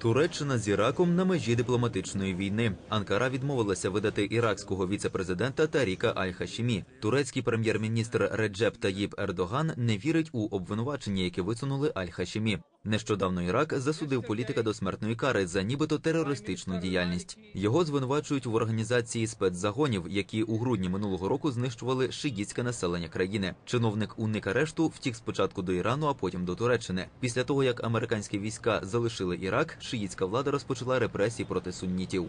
Туреччина з Іраком на межі дипломатичної війни. Анкара відмовилася видати іракського віцепрезидента Таріка Аль-Хашімі. Турецький прем'єр-міністр Реджеп Таїб Ердоган не вірить у обвинувачення, яке висунули Аль-Хашімі. Нещодавно Ірак засудив політика до смертної кари за нібито терористичну діяльність. Його звинувачують в організації спецзагонів, які у грудні минулого року знищували шиїтське населення країни. Чиновник уник арешту втік спочатку до Ірану, а потім до Туреччини. Після того як американські війська залишили Ірак, шиїтська влада розпочала репресії проти суннітів.